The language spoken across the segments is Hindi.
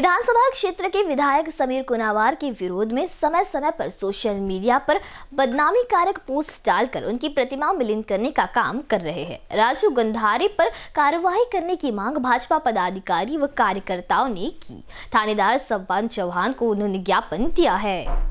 विधानसभा क्षेत्र के विधायक समीर कुनावार के विरोध में समय समय पर सोशल मीडिया पर बदनामी कारक पोस्ट डालकर उनकी प्रतिमा मिलिन करने का काम कर रहे हैं राजू गंधारे पर कार्रवाई करने की मांग भाजपा पदाधिकारी व कार्यकर्ताओं ने की थानेदार सम्पान चौहान को उन्होंने ज्ञापन दिया है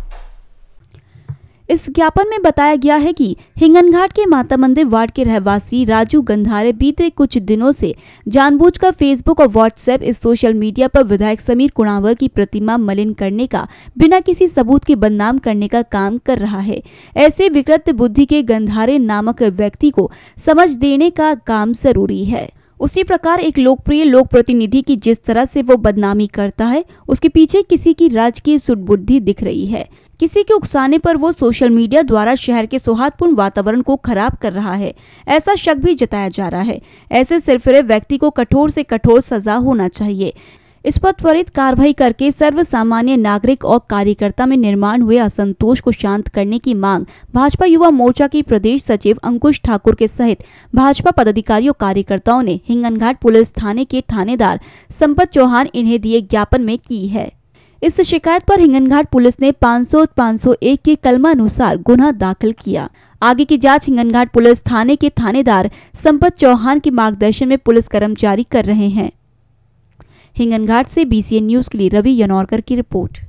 इस ज्ञापन में बताया गया है कि हिंगनघाट के माता मंदिर वार्ड के रहवासी राजू गंधारे बीते कुछ दिनों से जानबूझकर फेसबुक और व्हाट्सएप इस सोशल मीडिया पर विधायक समीर कुणावर की प्रतिमा मलिन करने का बिना किसी सबूत के बदनाम करने का काम कर रहा है ऐसे विकृत बुद्धि के गंधारे नामक व्यक्ति को समझ देने का काम जरूरी है उसी प्रकार एक लोकप्रिय लोक प्रतिनिधि की जिस तरह से वो बदनामी करता है उसके पीछे किसी की राजकीय सुटबुद्धि दिख रही है किसी के उकसाने पर वो सोशल मीडिया द्वारा शहर के सौहार्दपूर्ण वातावरण को खराब कर रहा है ऐसा शक भी जताया जा रहा है ऐसे सिरफिरे व्यक्ति को कठोर से कठोर सजा होना चाहिए इस पर त्वरित कार्रवाई करके सर्व सामान्य नागरिक और कार्यकर्ता में निर्माण हुए असंतोष को शांत करने की मांग भाजपा युवा मोर्चा की प्रदेश सचिव अंकुश ठाकुर के सहित भाजपा पदाधिकारियों कार्यकर्ताओं ने हिंगनघाट पुलिस थाने के थानेदार संपत चौहान इन्हें दिए ज्ञापन में की है इस शिकायत पर हिंगनघाट पुलिस ने 500 501 के कलमा अनुसार गुना दाखिल किया आगे की जांच हिंगनघाट पुलिस थाने के थानेदार संपत चौहान के मार्गदर्शन में पुलिस कर्मचारी कर रहे हैं हिंगनघाट से बीसीएन न्यूज़ के लिए रवि यनौरकर की रिपोर्ट